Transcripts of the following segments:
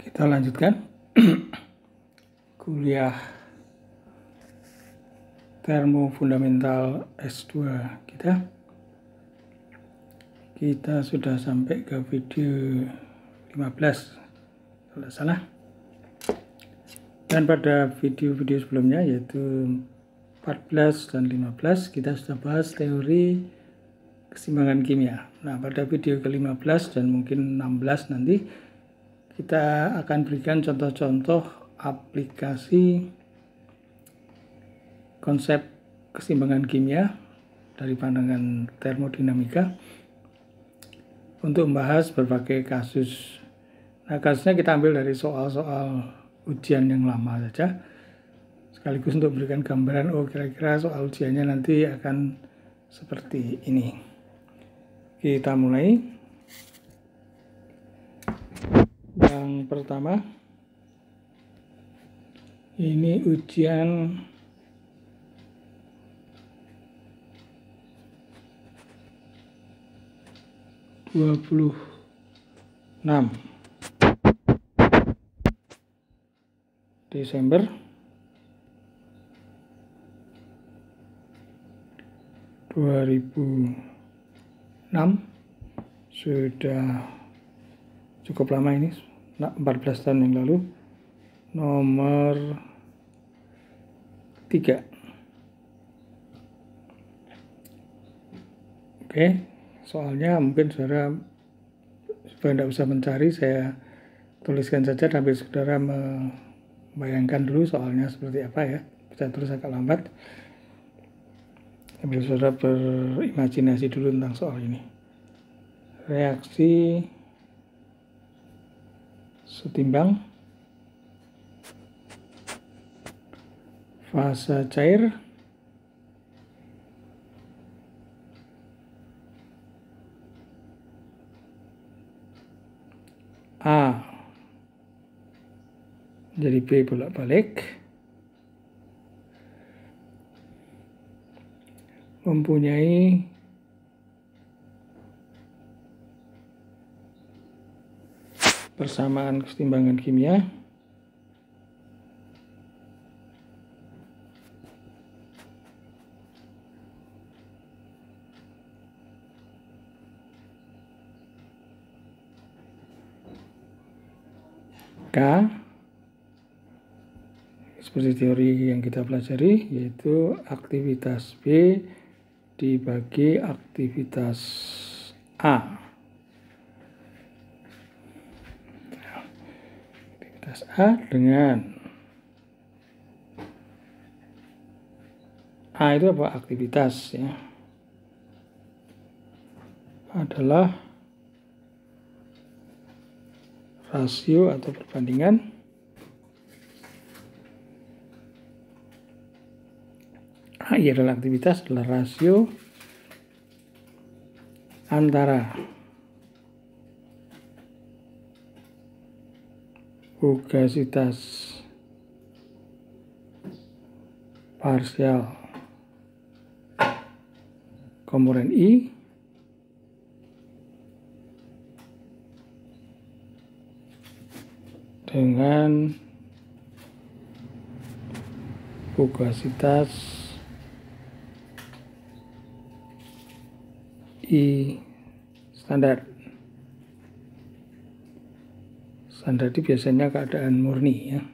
kita lanjutkan kuliah termo fundamental S2 kita kita sudah sampai ke video 15 kalau salah dan pada video-video sebelumnya yaitu 14 dan 15 kita sudah bahas teori kesimbangan kimia nah pada video ke-15 dan mungkin 16 nanti kita akan berikan contoh-contoh aplikasi konsep kesimbangan kimia dari pandangan termodinamika untuk membahas berbagai kasus. Nah, kasusnya kita ambil dari soal-soal ujian yang lama saja, sekaligus untuk memberikan gambaran, oh kira-kira soal ujiannya nanti akan seperti ini. Kita mulai. yang pertama ini ujian dua puluh enam Desember dua ribu enam sudah cukup lama ini nah 14 tahun yang lalu nomor 3 oke soalnya mungkin saudara supaya tidak usah mencari saya tuliskan saja tapi saudara membayangkan dulu soalnya seperti apa ya bisa terus agak lambat sambil saudara berimajinasi dulu tentang soal ini reaksi setimbang fase cair A jadi b bolak-balik mempunyai persamaan kesetimbangan kimia K seperti teori yang kita pelajari yaitu aktivitas B dibagi aktivitas A. SA dengan A itu apa aktivitas ya adalah rasio atau perbandingan A adalah ya, aktivitas adalah rasio antara fugasitas parsial komponen I dengan fugasitas I standar. Standardi biasanya keadaan murni ya.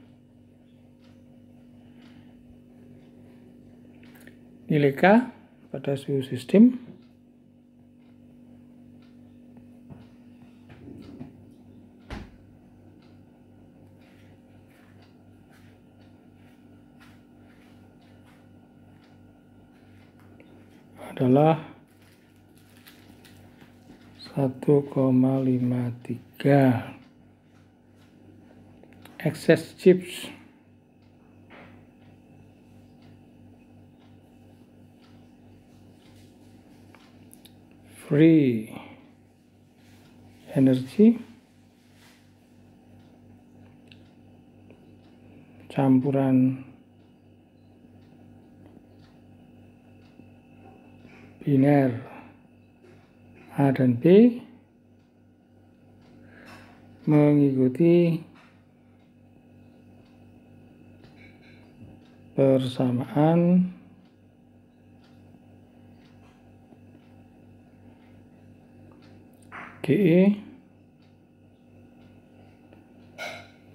Nilai K pada suhu sistem adalah 1,53 excess chips free energy campuran biner A dan B mengikuti persamaan GE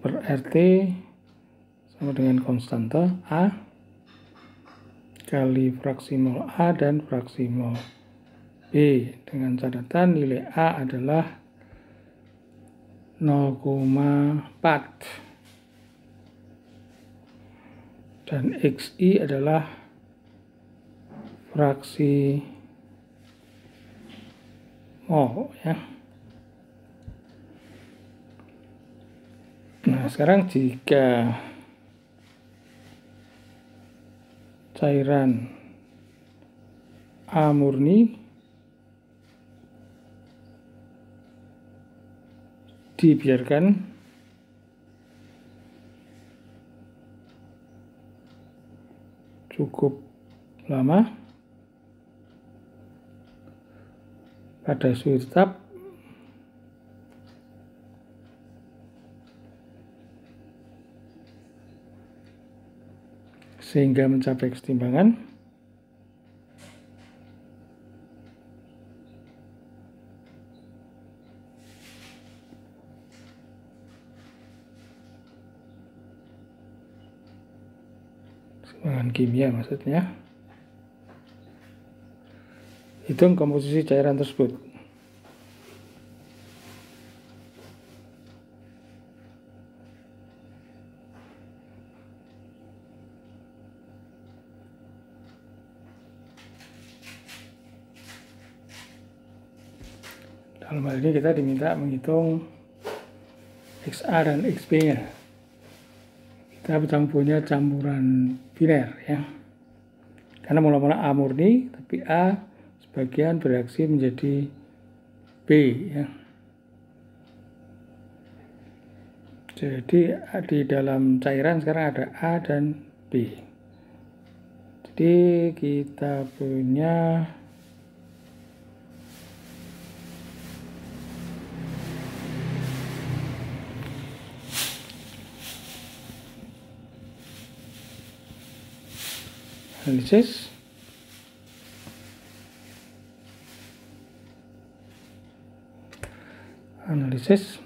per RT sama dengan konstanta A kali fraksi mol A dan fraksi mol B dengan catatan nilai A adalah 0,4 dan xi adalah fraksi mol ya. Nah, sekarang jika cairan A murni dibiarkan cukup lama pada switch tab sehingga mencapai kesetimbangan bahan kimia maksudnya hitung komposisi cairan tersebut dalam hal ini kita diminta menghitung XA dan XB nya kita punya campuran biner ya. Karena mula-mula A murni, tapi A sebagian bereaksi menjadi B ya. Jadi di dalam cairan sekarang ada A dan B. Jadi kita punya analysis analisis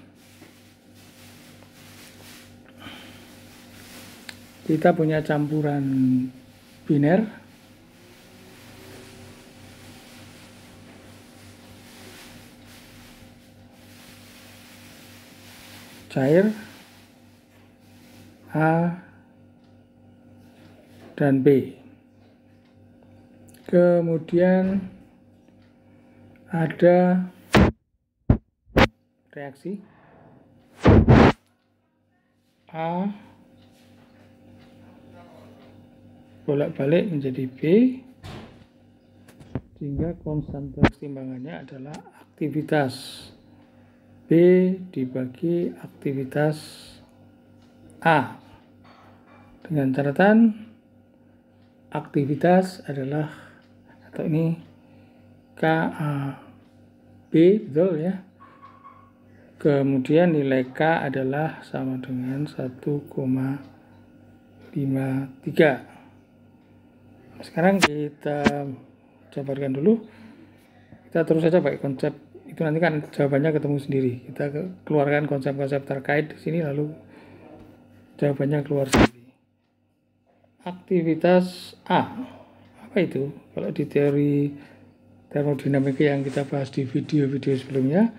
kita punya campuran biner cair A dan B kemudian ada reaksi A bolak-balik menjadi B sehingga konstanta pertimbangannya adalah aktivitas B dibagi aktivitas A dengan catatan aktivitas adalah atau ini k b betul ya kemudian nilai K adalah sama dengan 1,53 sekarang kita jabarkan dulu kita terus saja pakai konsep itu nanti kan jawabannya ketemu sendiri kita keluarkan konsep-konsep terkait di sini lalu jawabannya keluar sendiri aktivitas A apa itu? Kalau di teori termodinamika yang kita bahas di video-video sebelumnya,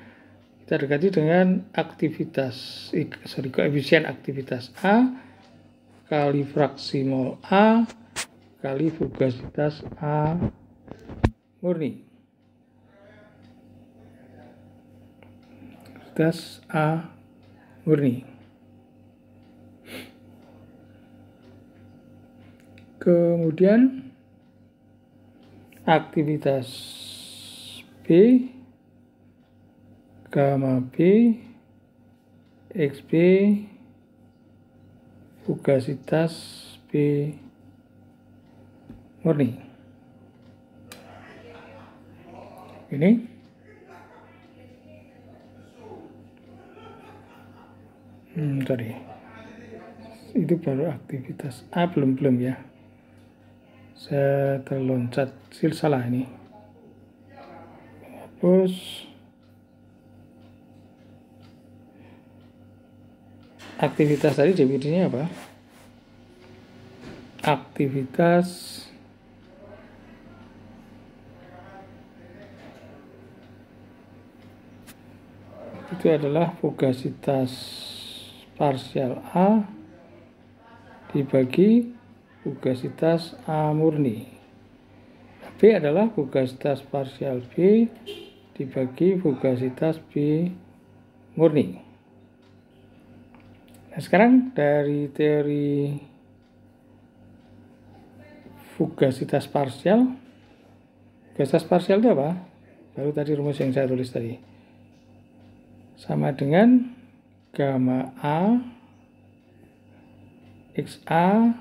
kita dekati dengan aktivitas, eh, sorry, koefisien aktivitas A kali fraksi mol A kali fugasitas A murni. Fugasitas A murni. Kemudian aktivitas b gamma b xb fugasitas B murni ini hmm, sorry itu baru aktivitas A ah, belum belum ya saya terloncat silsalah ini hapus aktivitas tadi JPD nya apa aktivitas itu adalah fugasitas parsial A dibagi fugasitas A murni. B adalah fugasitas parsial B dibagi fugasitas B murni. Nah, sekarang dari teori fugasitas parsial, fugasitas parsial itu apa? Baru tadi rumus yang saya tulis tadi. Sama dengan gamma A XA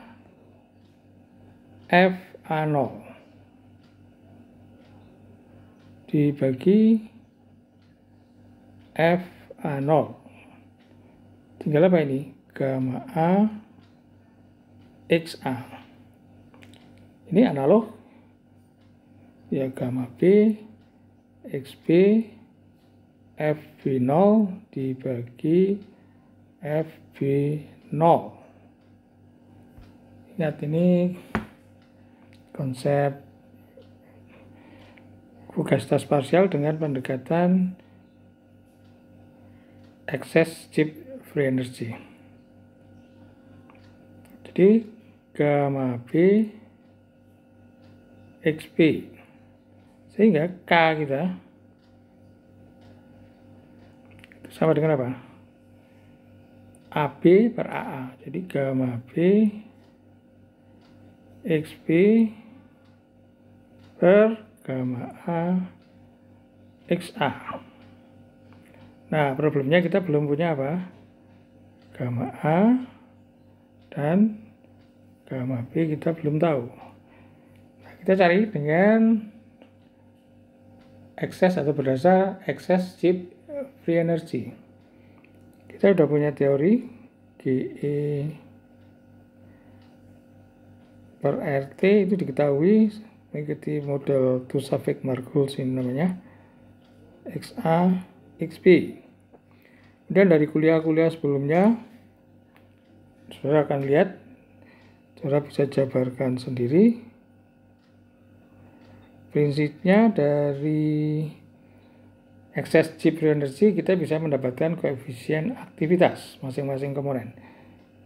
F A0 dibagi F A0 tinggal apa ini? Gamma A x a ini analog ya gamma B x b f b 0 dibagi f b 0 ingat ini konsep fugasitas parsial dengan pendekatan excess chip free energy. Jadi gamma B XP sehingga K kita sama dengan apa? AB per AA. Jadi gamma B XP per gamma A XA. Nah, problemnya kita belum punya apa? Gamma A dan gamma B kita belum tahu. Nah, kita cari dengan excess atau berdasar excess chip free energy. Kita sudah punya teori GE per RT itu diketahui mengikuti model Tusafik Marguls ini namanya XA XB kemudian dari kuliah-kuliah sebelumnya saudara akan lihat cara bisa jabarkan sendiri prinsipnya dari excess chip energy kita bisa mendapatkan koefisien aktivitas masing-masing komponen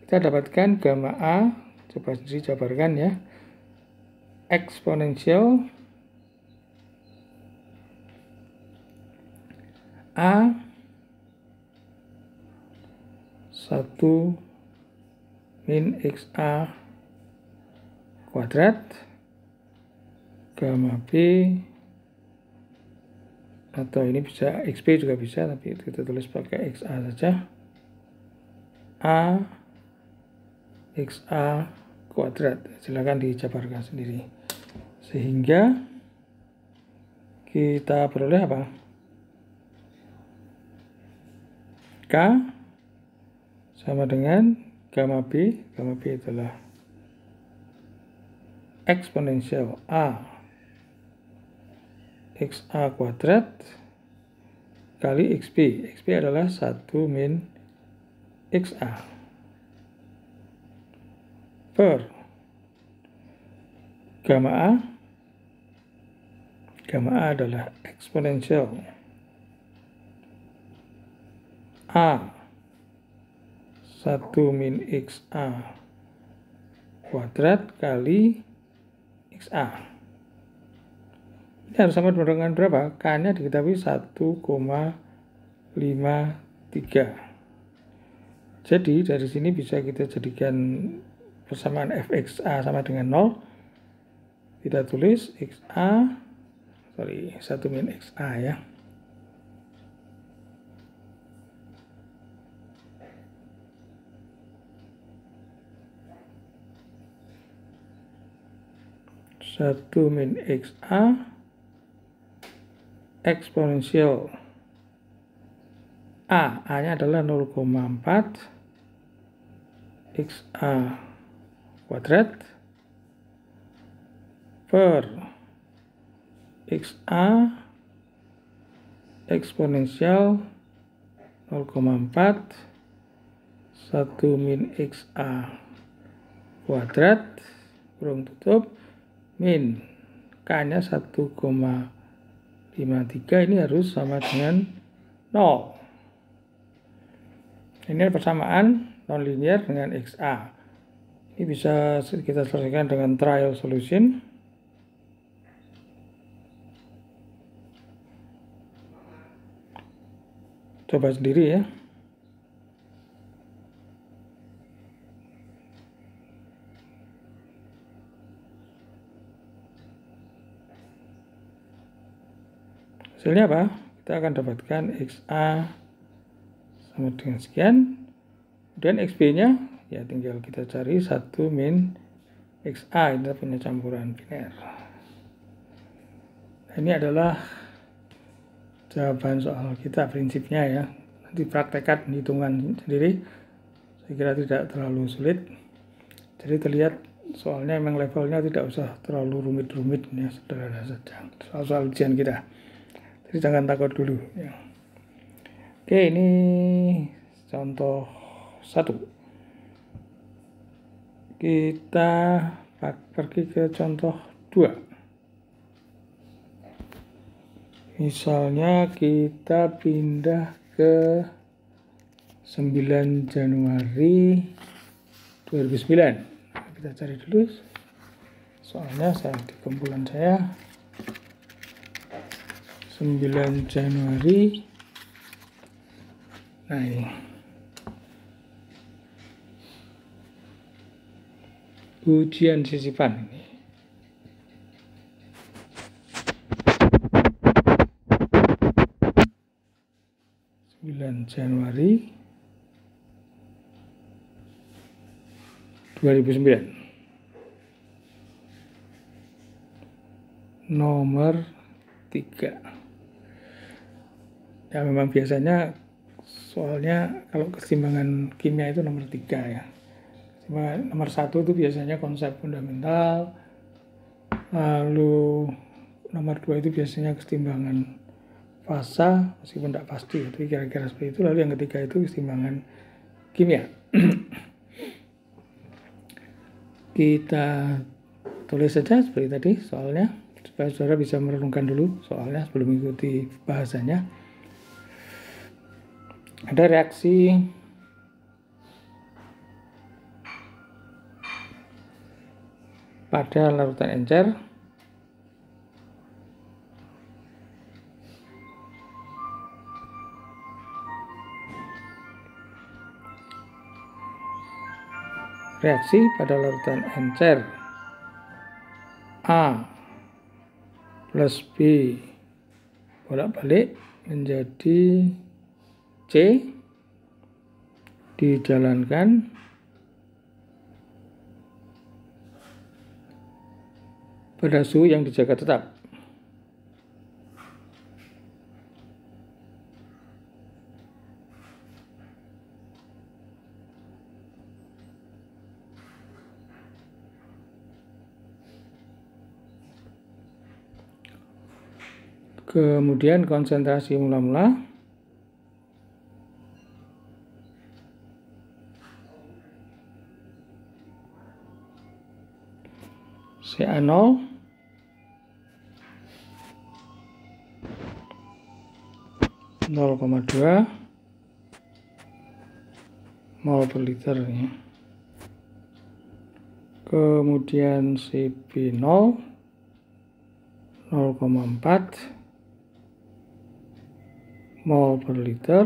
kita dapatkan gamma A coba sendiri jabarkan ya eksponensial A 1 min x a kuadrat gamma B atau ini bisa XB juga bisa tapi kita tulis pakai XA saja A XA kuadrat. Silakan dijabarkan sendiri. Sehingga kita peroleh apa? K sama dengan gamma B. Gamma B adalah eksponensial A XA kuadrat kali XB. XB adalah 1 min XA per gamma A gamma A adalah eksponensial A 1 min x a kuadrat kali x a ini harus sama dengan berapa? K-nya diketahui 1,53 jadi dari sini bisa kita jadikan persamaan fxa sama dengan 0 kita tulis xa sorry 1 min xa ya satu min xa eksponensial a a nya adalah 0,4 xa kuadrat per XA eksponensial 0,4 1 min XA kuadrat kurung tutup min K nya 1,53 ini harus sama dengan 0 ini persamaan non linear dengan XA ini bisa kita selesaikan dengan trial solution. Coba sendiri ya. Hasilnya apa? Kita akan dapatkan XA sama dengan sekian. Kemudian XB-nya ya tinggal kita cari satu min x XA kita punya campuran biner nah, ini adalah jawaban soal kita prinsipnya ya nanti praktekkan hitungan sendiri saya kira tidak terlalu sulit jadi terlihat soalnya memang levelnya tidak usah terlalu rumit-rumit ya sederhana saja soal-soal ujian kita jadi jangan takut dulu ya. oke ini contoh satu kita pergi ke contoh 2 misalnya kita pindah ke 9 Januari 2009 kita cari dulu soalnya saya di kumpulan saya 9 Januari nah ini ujian sisipan ini. Bulan Januari 2009 nomor 3 ya memang biasanya soalnya kalau kesimbangan kimia itu nomor 3 ya nomor satu itu biasanya konsep fundamental lalu nomor dua itu biasanya kesetimbangan fasa meskipun tidak pasti itu kira-kira seperti itu lalu yang ketiga itu kesetimbangan kimia kita tulis saja seperti tadi soalnya supaya saudara bisa merenungkan dulu soalnya sebelum mengikuti bahasanya ada reaksi pada larutan encer reaksi pada larutan encer A plus B bolak-balik menjadi C dijalankan pada suhu yang dijaga tetap. Kemudian konsentrasi mula-mula. CA0 0,2 mol per liter ya. kemudian CB0 0,4 mol per liter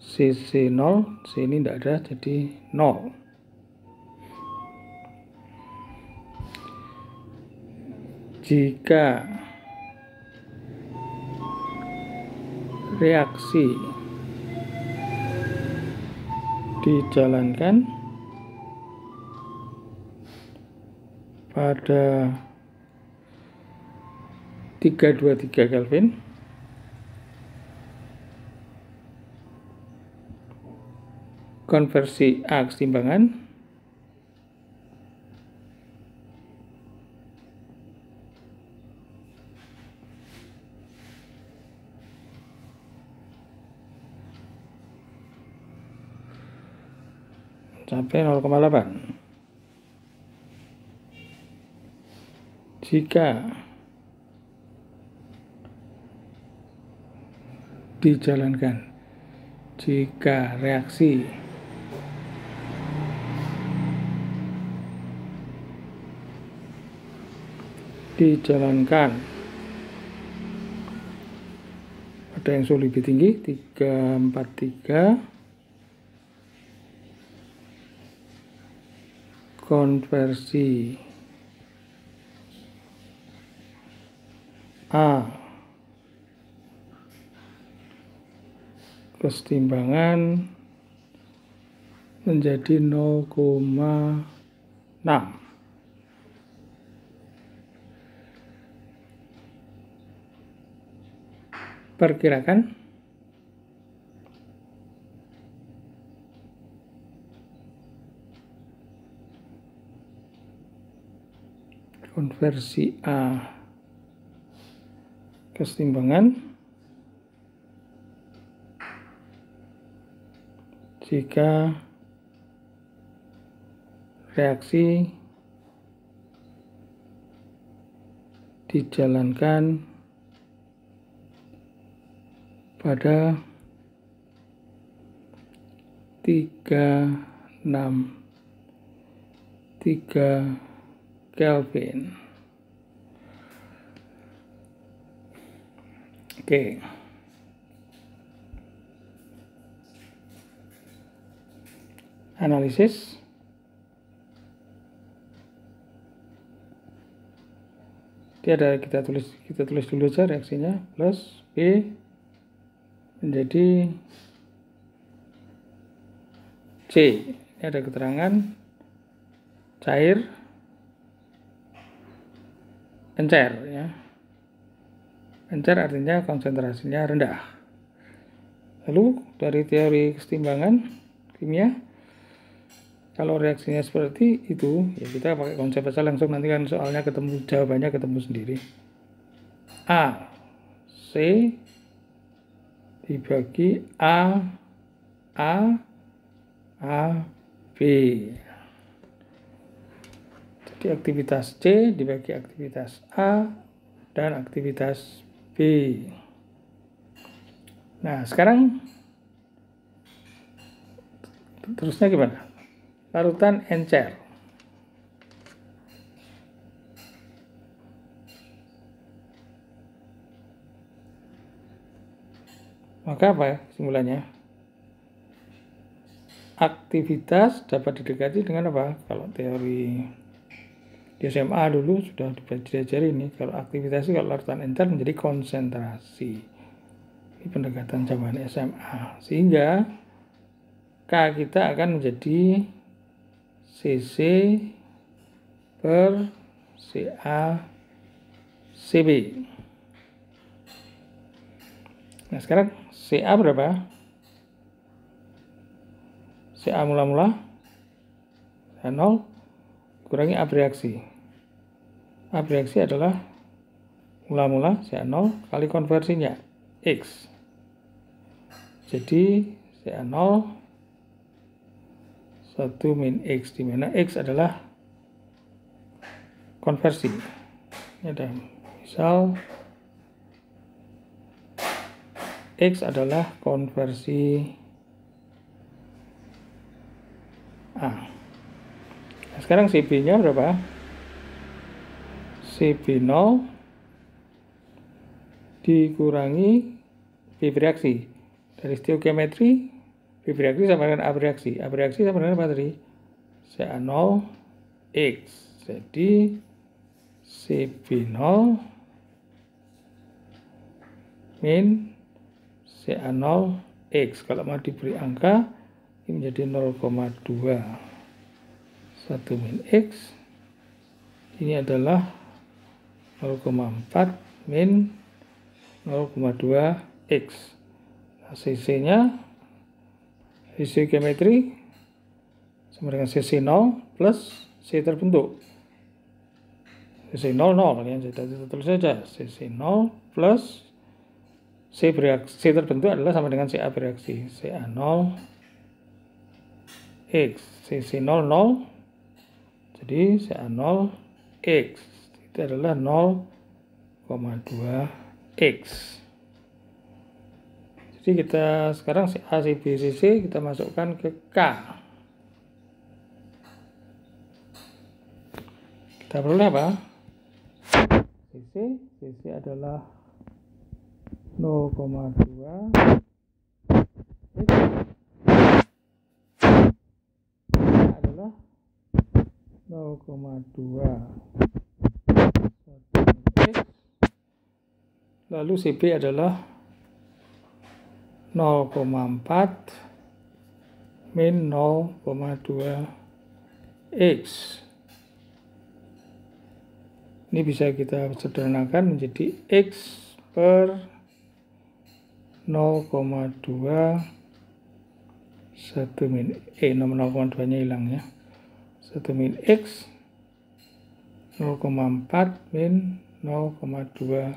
CC0 sini tidak ada jadi 0 jika reaksi dijalankan pada 323 Kelvin konversi A keseimbangan Oke, 0,8. Jika dijalankan jika reaksi dijalankan ada yang lebih tinggi 343 konversi A kesetimbangan menjadi 0,6 perkirakan konversi A kesetimbangan jika reaksi dijalankan pada 36 3 Kelvin. Oke. Okay. Analisis. Dia ada kita tulis kita tulis dulu saja reaksinya plus B menjadi C. Ini ada keterangan cair encer ya. Encer artinya konsentrasinya rendah. Lalu dari teori kesetimbangan kimia kalau reaksinya seperti itu ya kita pakai konsep aja langsung nanti kan soalnya ketemu jawabannya ketemu sendiri A C dibagi A A A B dibagi aktivitas C dibagi aktivitas A dan aktivitas B. Nah, sekarang terusnya gimana? Larutan encer. Maka apa ya simulannya? Aktivitas dapat didekati dengan apa? Kalau teori di SMA dulu sudah diajari ini kalau aktivitas kalau larutan encer menjadi konsentrasi ini pendekatan zaman SMA sehingga K kita akan menjadi CC per CA CB nah sekarang CA berapa? CA mula-mula 0 kurangi abreaksi abreksi adalah mula-mula CA0 kali konversinya X. Jadi CA0 1 min X, dimana X adalah konversi. Ini ada misal X adalah konversi A. Nah, sekarang CB-nya berapa? CB0 dikurangi B reaksi. Dari stoikiometri, B reaksi sama dengan AB reaksi. AB reaksi sama dengan apa tadi? CA0X. Jadi CB0 min CA0X. Kalau mau diberi angka, ini menjadi 0,2. 1 min X. Ini adalah 0,2. 0,4 min 0,2x. sisinya CC-nya, CC geometri sama dengan CC 0 plus C terbentuk. CC 0, 0, ya. Jadi kita tulis saja, CC 0 plus C bereaksi, terbentuk adalah sama dengan CA bereaksi. CA 0 X, CC 0, 0, jadi CA 0 X itu adalah 0,2x. Jadi kita sekarang si A, si B, si C kita masukkan ke K. Kita peroleh apa? CC, CC adalah 0,2 adalah 0,2 Lalu CB adalah 0,4 min 0,2x. Ini bisa kita sederhanakan menjadi x per 0,2 1 min eh 0,2 nya hilang ya 1 min x 0,4 min 0,2x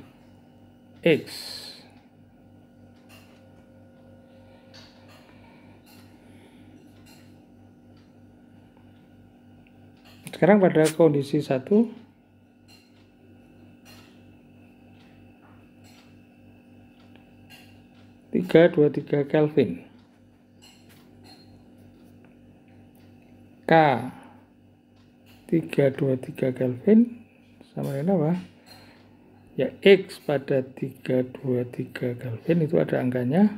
sekarang pada kondisi 1 tiga Kelvin K tiga dua tiga Kelvin sama dengan apa? ya X pada 323 Kelvin itu ada angkanya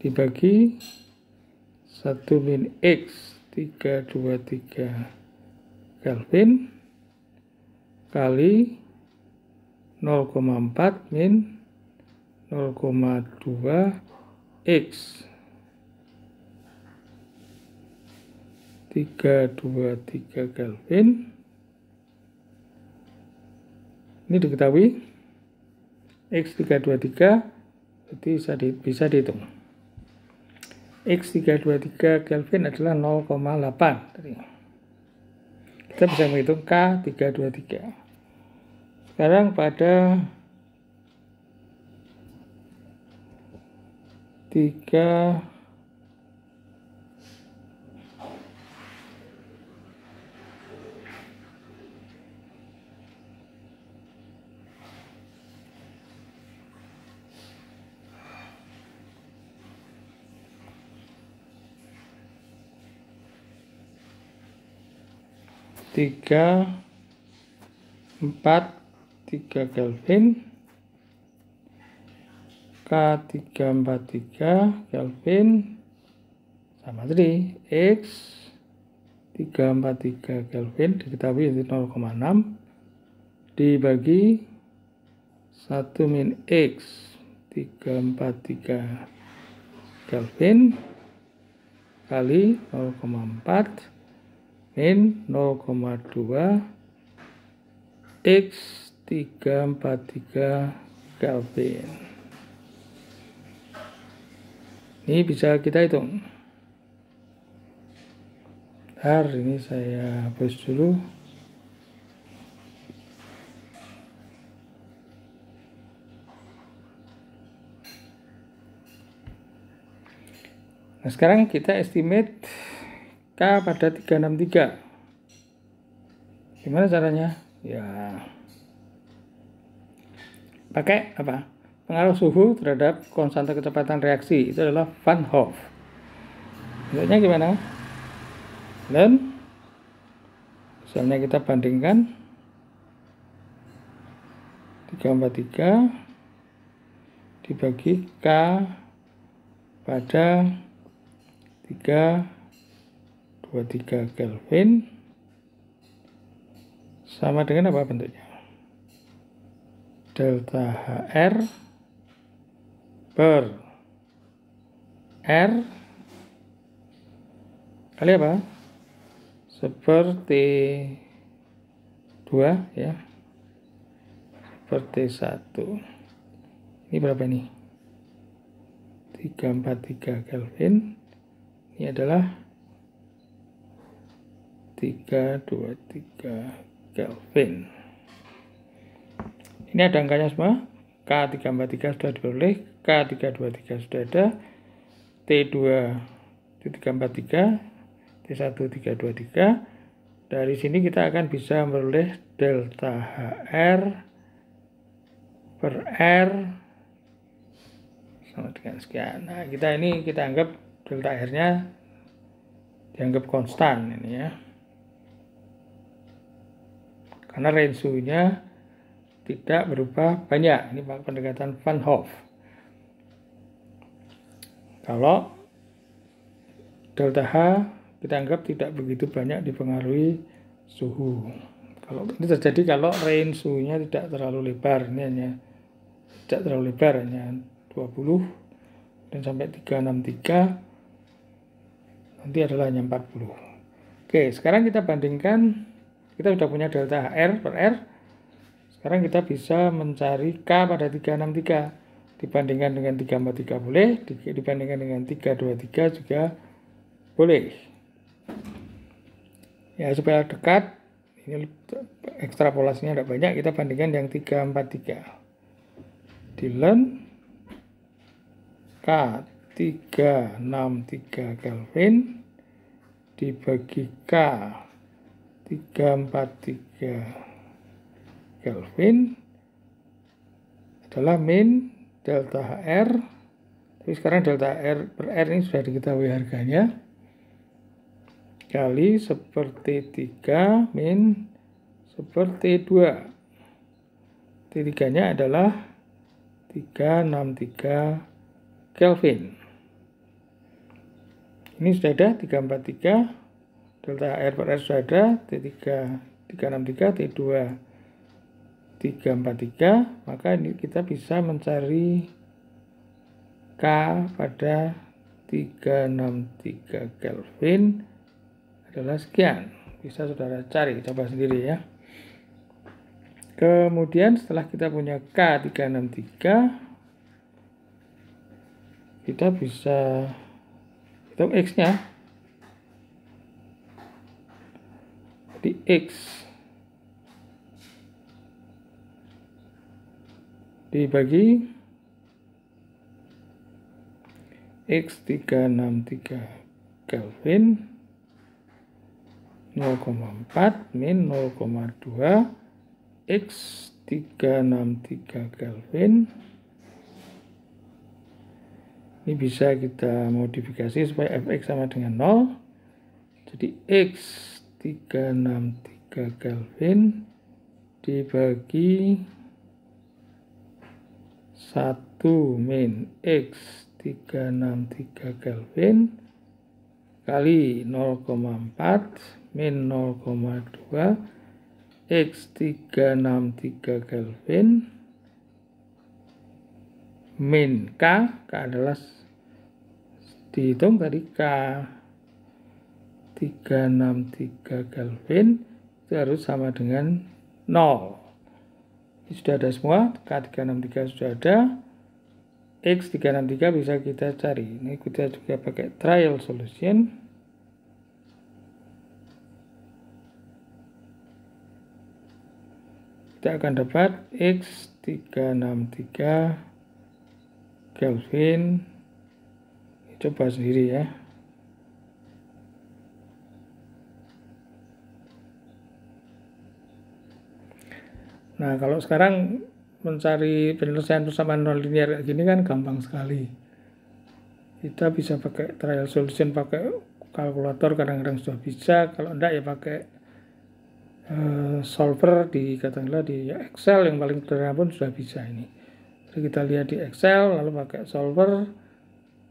dibagi 1 min X 323 Kelvin kali 0,4 min 0,2 X 323 Kelvin ini diketahui X323 berarti bisa, di, bisa dihitung. X323 Kelvin adalah 0,8 tadi. Kita bisa menghitung K323. Sekarang pada 3 3 4 3 Kelvin K343 Kelvin sama 3 X 343 Kelvin diketahui yaitu 0,6 dibagi 1 min X 343 Kelvin kali 0,4 min 0,2 X 343 Kelvin ini bisa kita hitung bentar ini saya hapus dulu nah sekarang kita estimate K pada 363. Gimana caranya? Ya, pakai apa? Pengaruh suhu terhadap konstanta kecepatan reaksi. Itu adalah Van Hoff. Bentuknya gimana? Dan, misalnya kita bandingkan 343 dibagi K pada 3 23 Kelvin sama dengan apa bentuknya? Delta HR per R kali apa? Seperti 2 ya. Seperti 1. Ini berapa ini? 343 Kelvin. Ini adalah 323 Kelvin ini ada angkanya semua K343 sudah diperoleh K323 sudah ada t 2 343, T1.323 dari sini kita akan bisa memperoleh delta HR per R sama dengan sekian. Nah, kita ini kita anggap delta R-nya dianggap konstan ini ya karena range tidak berubah banyak. Ini pendekatan Van Hoff. Kalau delta H kita anggap tidak begitu banyak dipengaruhi suhu. Kalau ini terjadi kalau range suhunya tidak terlalu lebar, ini hanya tidak terlalu lebar, hanya 20 dan sampai 363 nanti adalah hanya 40. Oke, sekarang kita bandingkan kita sudah punya delta r per R sekarang kita bisa mencari K pada 363 dibandingkan dengan 343 boleh dibandingkan dengan 323 juga boleh ya supaya dekat ini ekstrapolasinya tidak banyak kita bandingkan yang 343 di learn K 363 Kelvin dibagi K 343 Kelvin adalah min delta HR tapi sekarang delta R per R ini sudah diketahui harganya kali seperti 3 min seperti 2 T3-nya adalah 363 Kelvin ini sudah ada 343 delta R per R sudah ada, T3 363, T2 343, maka ini kita bisa mencari K pada 363 Kelvin adalah sekian. Bisa saudara cari, coba sendiri ya. Kemudian setelah kita punya K363, kita bisa hitung X-nya di X dibagi X 363 Kelvin 0,4 min 0,2 X 363 Kelvin ini bisa kita modifikasi supaya Fx sama dengan 0 jadi X 363 Kelvin dibagi 1 min X 363 Kelvin kali 0,4 min 0,2 X 363 Kelvin min K, K adalah dihitung dari K 363 Kelvin itu harus sama dengan 0. Ini sudah ada semua, K363 sudah ada. X363 bisa kita cari. Ini kita juga pakai trial solution. Kita akan dapat X363 Kelvin. Coba sendiri ya. Nah, kalau sekarang mencari penyelesaian persamaan linear gini kan gampang sekali. Kita bisa pakai trial solution, pakai kalkulator kadang-kadang sudah bisa. Kalau enggak ya pakai uh, solver di katakanlah di Excel yang paling sederhana pun sudah bisa ini. Jadi kita lihat di Excel lalu pakai solver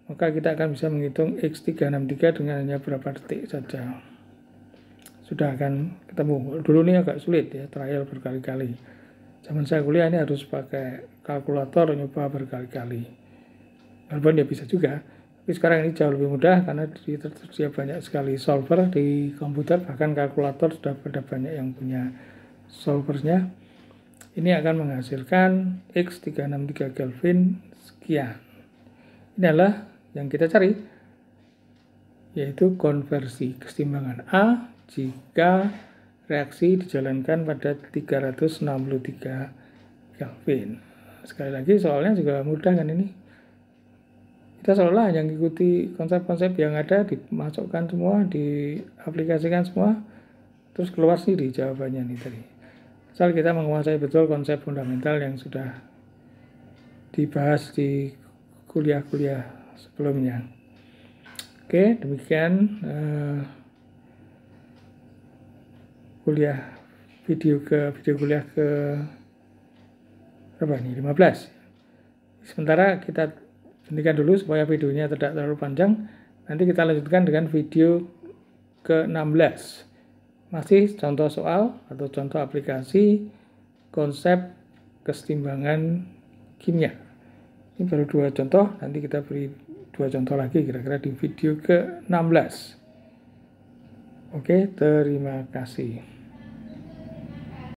maka kita akan bisa menghitung X363 dengan hanya berapa detik saja. Sudah akan ketemu. Dulu ini agak sulit ya, trial berkali-kali zaman saya kuliah ini harus pakai kalkulator nyoba berkali-kali walaupun ya bisa juga tapi sekarang ini jauh lebih mudah karena tersedia banyak sekali solver di komputer bahkan kalkulator sudah pada banyak yang punya solvernya ini akan menghasilkan X363 Kelvin sekian ini adalah yang kita cari yaitu konversi keseimbangan A jika reaksi dijalankan pada 363 Kelvin. Sekali lagi soalnya juga mudah kan ini. Kita seolah hanya mengikuti konsep-konsep yang ada, dimasukkan semua, diaplikasikan semua, terus keluar sendiri jawabannya nih tadi. Asal kita menguasai betul konsep fundamental yang sudah dibahas di kuliah-kuliah sebelumnya. Oke, demikian. Uh, kuliah video ke video kuliah ke berapa nih 15 sementara kita hentikan dulu supaya videonya tidak terlalu panjang nanti kita lanjutkan dengan video ke-16 masih contoh soal atau contoh aplikasi konsep kesetimbangan kimia ini baru dua contoh nanti kita beri dua contoh lagi kira-kira di video ke-16 Oke, terima kasih.